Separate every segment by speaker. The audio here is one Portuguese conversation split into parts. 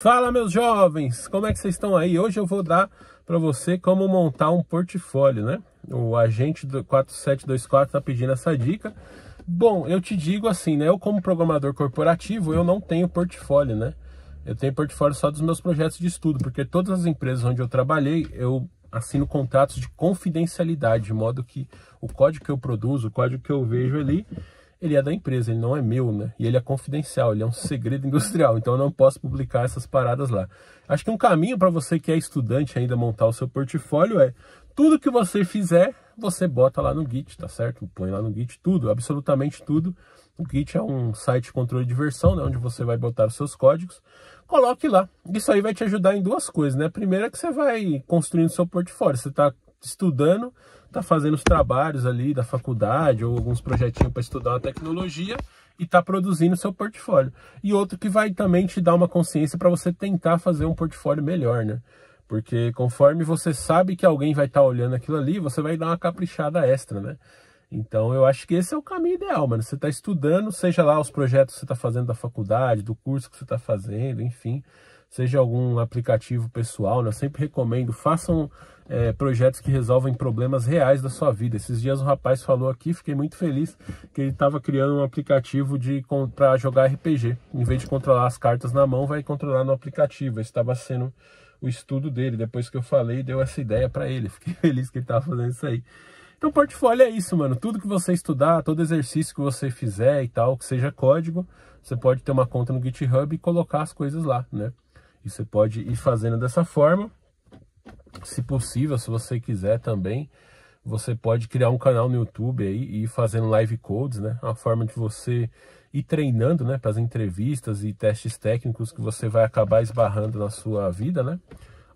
Speaker 1: Fala meus jovens, como é que vocês estão aí? Hoje eu vou dar para você como montar um portfólio, né? O agente do 4724 tá pedindo essa dica. Bom, eu te digo assim, né? Eu como programador corporativo, eu não tenho portfólio, né? Eu tenho portfólio só dos meus projetos de estudo, porque todas as empresas onde eu trabalhei, eu assino contratos de confidencialidade, de modo que o código que eu produzo, o código que eu vejo ali, ele é da empresa, ele não é meu, né? E ele é confidencial, ele é um segredo industrial, então eu não posso publicar essas paradas lá. Acho que um caminho para você que é estudante ainda montar o seu portfólio é tudo que você fizer, você bota lá no Git, tá certo? Põe lá no Git tudo, absolutamente tudo. O Git é um site de controle de versão, né, onde você vai botar os seus códigos. Coloque lá. Isso aí vai te ajudar em duas coisas, né? Primeiro primeira é que você vai construindo seu portfólio. Você está estudando, está fazendo os trabalhos ali da faculdade ou alguns projetinhos para estudar a tecnologia e está produzindo seu portfólio. E outro que vai também te dar uma consciência para você tentar fazer um portfólio melhor, né? Porque conforme você sabe que alguém vai estar tá olhando aquilo ali, você vai dar uma caprichada extra, né? Então eu acho que esse é o caminho ideal, mano. Você está estudando, seja lá os projetos que você está fazendo da faculdade, do curso que você está fazendo, enfim, seja algum aplicativo pessoal, né? Eu sempre recomendo, façam é, projetos que resolvem problemas reais da sua vida. Esses dias um rapaz falou aqui, fiquei muito feliz, que ele estava criando um aplicativo para jogar RPG. Em vez de controlar as cartas na mão, vai controlar no aplicativo. Esse estava sendo o estudo dele. Depois que eu falei, deu essa ideia para ele. Fiquei feliz que ele estava fazendo isso aí. Então, portfólio é isso, mano. Tudo que você estudar, todo exercício que você fizer e tal, que seja código, você pode ter uma conta no GitHub e colocar as coisas lá, né? E você pode ir fazendo dessa forma se possível, se você quiser também, você pode criar um canal no YouTube aí e ir fazendo live codes, né? Uma forma de você ir treinando, né, para as entrevistas e testes técnicos que você vai acabar esbarrando na sua vida, né?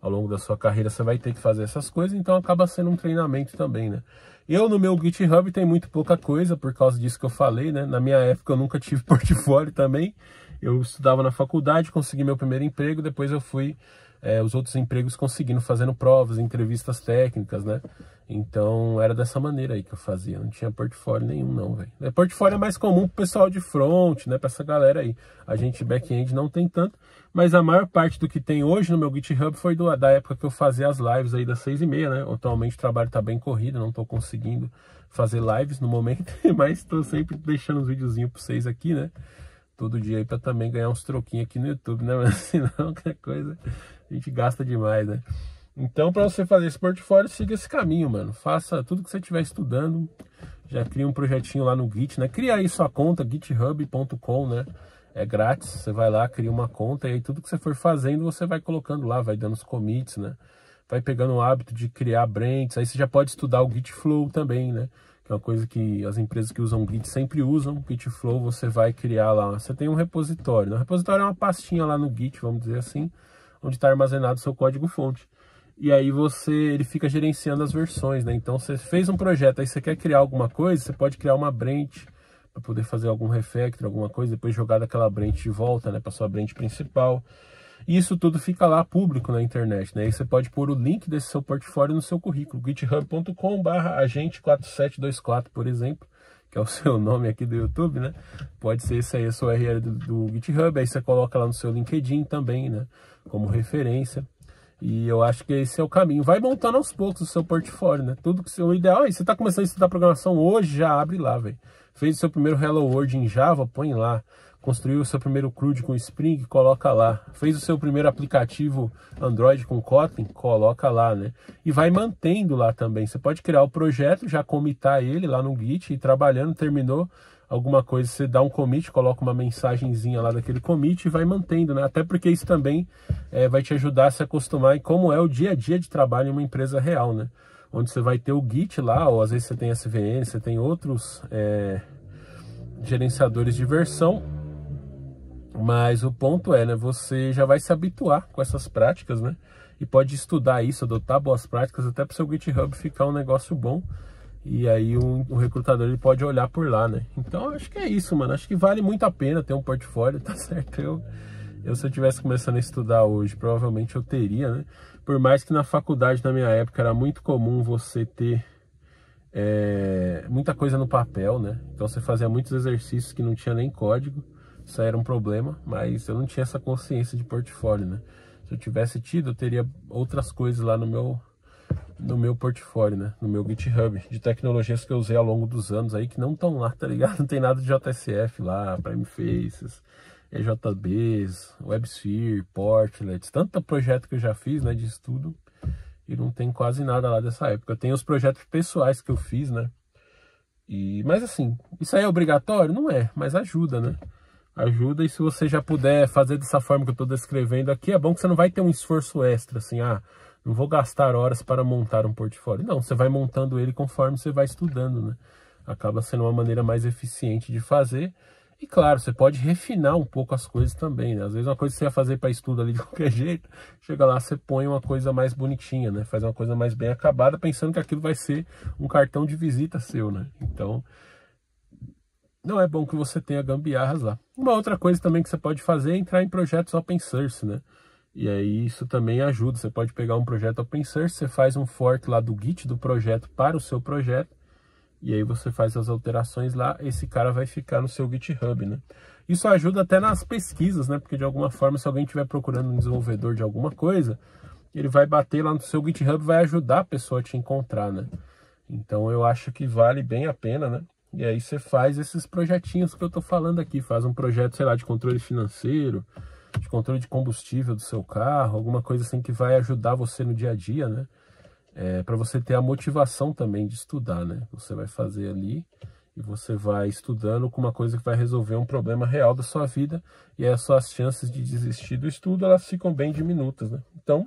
Speaker 1: Ao longo da sua carreira você vai ter que fazer essas coisas, então acaba sendo um treinamento também, né? Eu no meu GitHub tem muito pouca coisa por causa disso que eu falei, né? Na minha época eu nunca tive portfólio também. Eu estudava na faculdade, consegui meu primeiro emprego, depois eu fui é, os outros empregos conseguindo, fazendo provas, entrevistas técnicas, né? Então era dessa maneira aí que eu fazia, não tinha portfólio nenhum não, velho. É, portfólio é mais comum pro pessoal de front, né, pra essa galera aí. A gente back-end não tem tanto, mas a maior parte do que tem hoje no meu GitHub foi do, da época que eu fazia as lives aí das seis e meia, né? Atualmente o trabalho tá bem corrido, não tô conseguindo fazer lives no momento, mas tô sempre deixando os videozinhos pra vocês aqui, né? Todo dia aí pra também ganhar uns troquinhos aqui no YouTube, né? Mas senão, qualquer coisa gente gasta demais, né? Então, para você fazer esse portfólio, siga esse caminho, mano. Faça tudo que você estiver estudando. Já cria um projetinho lá no Git, né? Cria aí sua conta, github.com, né? É grátis. Você vai lá, cria uma conta e aí tudo que você for fazendo, você vai colocando lá, vai dando os commits, né? Vai pegando o hábito de criar brands. Aí você já pode estudar o Git Flow também, né? Que é uma coisa que as empresas que usam Git sempre usam. Git Flow você vai criar lá. Você tem um repositório. O repositório é uma pastinha lá no Git, vamos dizer assim onde está armazenado seu código-fonte. E aí você, ele fica gerenciando as versões, né? Então você fez um projeto, aí você quer criar alguma coisa, você pode criar uma branch para poder fazer algum refactor, alguma coisa, depois jogar daquela branch de volta, né, para sua branch principal. E isso tudo fica lá público na internet, né? E você pode pôr o link desse seu portfólio no seu currículo, github.com/agente4724, por exemplo que é o seu nome aqui do YouTube, né? Pode ser isso aí, a sua URL do, do GitHub, aí você coloca lá no seu LinkedIn também, né? Como referência. E eu acho que esse é o caminho. Vai montando aos poucos o seu portfólio, né? Tudo que seu ideal Aí é você está começando a estudar programação hoje, já abre lá, velho. Fez o seu primeiro Hello World em Java, põe lá construiu o seu primeiro CRUD com Spring, coloca lá. Fez o seu primeiro aplicativo Android com Kotlin, coloca lá, né? E vai mantendo lá também. Você pode criar o projeto, já comitar ele lá no Git e trabalhando, terminou alguma coisa, você dá um commit, coloca uma mensagenzinha lá daquele commit e vai mantendo, né? Até porque isso também é, vai te ajudar a se acostumar em como é o dia a dia de trabalho em uma empresa real, né? Onde você vai ter o Git lá, ou às vezes você tem SVN, você tem outros é, gerenciadores de versão, mas o ponto é, né, você já vai se habituar com essas práticas, né? E pode estudar isso, adotar boas práticas, até para o seu GitHub ficar um negócio bom. E aí o, recrutador ele pode olhar por lá, né? Então acho que é isso, mano. Acho que vale muito a pena ter um portfólio, tá certo? Eu, eu se eu tivesse começando a estudar hoje, provavelmente eu teria, né? Por mais que na faculdade, na minha época, era muito comum você ter é, muita coisa no papel, né? Então você fazia muitos exercícios que não tinha nem código isso era um problema, mas eu não tinha essa consciência de portfólio, né? Se eu tivesse tido, eu teria outras coisas lá no meu no meu portfólio, né? No meu GitHub, de tecnologias que eu usei ao longo dos anos aí, que não estão lá, tá ligado? Não tem nada de JSF lá, Prime Faces, EJBs, WebSphere, Portlets, tanto projeto que eu já fiz, né, de estudo, e não tem quase nada lá dessa época. Eu tenho os projetos pessoais que eu fiz, né? E, mas assim, isso aí é obrigatório? Não é, mas ajuda, né? ajuda. E se você já puder fazer dessa forma que eu estou descrevendo aqui, é bom que você não vai ter um esforço extra, assim, ah, não vou gastar horas para montar um portfólio. Não, você vai montando ele conforme você vai estudando, né? Acaba sendo uma maneira mais eficiente de fazer. E claro, você pode refinar um pouco as coisas também, né? Às vezes uma coisa que você ia fazer para estudo ali de qualquer jeito, chega lá, você põe uma coisa mais bonitinha, né? Faz uma coisa mais bem acabada, pensando que aquilo vai ser um cartão de visita seu, né? Então, não é bom que você tenha gambiarras lá. Uma outra coisa também que você pode fazer é entrar em projetos open source, né? E aí isso também ajuda, você pode pegar um projeto open source, você faz um fork lá do git do projeto para o seu projeto, e aí você faz as alterações lá, esse cara vai ficar no seu GitHub, né? Isso ajuda até nas pesquisas, né? Porque de alguma forma, se alguém estiver procurando um desenvolvedor de alguma coisa, ele vai bater lá no seu GitHub, vai ajudar a pessoa a te encontrar, né? Então eu acho que vale bem a pena, né? E aí você faz esses projetinhos que eu tô falando aqui, faz um projeto, sei lá, de controle financeiro, de controle de combustível do seu carro, alguma coisa assim que vai ajudar você no dia a dia, né? É, para você ter a motivação também de estudar, né? Você vai fazer ali e você vai estudando com uma coisa que vai resolver um problema real da sua vida e as suas chances de desistir do estudo elas ficam bem diminutas, né? Então,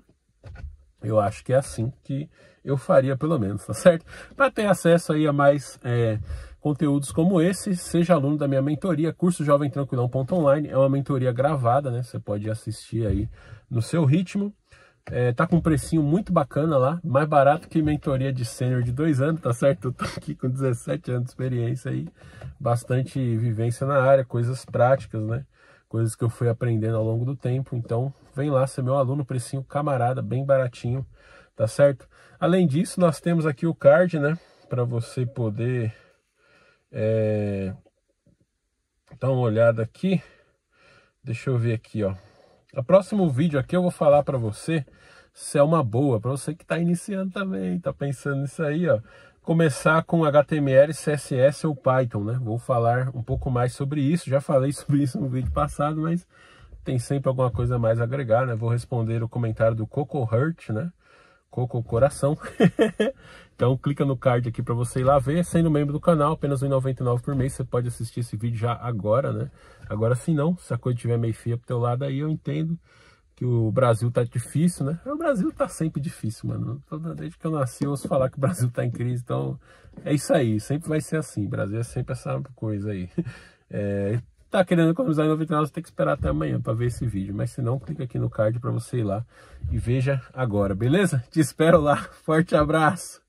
Speaker 1: eu acho que é assim que eu faria, pelo menos, tá certo? Para ter acesso aí a mais é, conteúdos como esse, seja aluno da minha mentoria, curso Jovem Tranquilão.online, é uma mentoria gravada, né? Você pode assistir aí no seu ritmo. É, tá com um precinho muito bacana lá, mais barato que mentoria de sênior de dois anos, tá certo? Eu tô aqui com 17 anos de experiência aí, bastante vivência na área, coisas práticas, né? Coisas que eu fui aprendendo ao longo do tempo. Então, vem lá ser meu aluno, precinho camarada, bem baratinho, tá certo? Além disso, nós temos aqui o card, né? Para você poder é... Dá uma olhada aqui. Deixa eu ver aqui, ó. A próximo vídeo aqui eu vou falar para você se é uma boa, para você que está iniciando também, tá pensando nisso aí, ó. Começar com HTML, CSS ou Python, né? Vou falar um pouco mais sobre isso. Já falei sobre isso no vídeo passado, mas tem sempre alguma coisa a mais a agregar, né? Vou responder o comentário do Coco Hurt, né? Coco Coração. Então clica no card aqui para você ir lá ver. Sendo membro do canal, apenas R$1,99 por mês, você pode assistir esse vídeo já agora, né? Agora se não, se a coisa estiver meio feia pro teu lado aí, eu entendo que o Brasil tá difícil, né? O Brasil tá sempre difícil, mano. Então, desde que eu nasci eu ouço falar que o Brasil tá em crise, então é isso aí, sempre vai ser assim. O Brasil é sempre essa coisa aí. É, tá querendo economizar em 99, você tem que esperar até amanhã para ver esse vídeo. Mas se não, clica aqui no card para você ir lá e veja agora, beleza? Te espero lá. Forte abraço!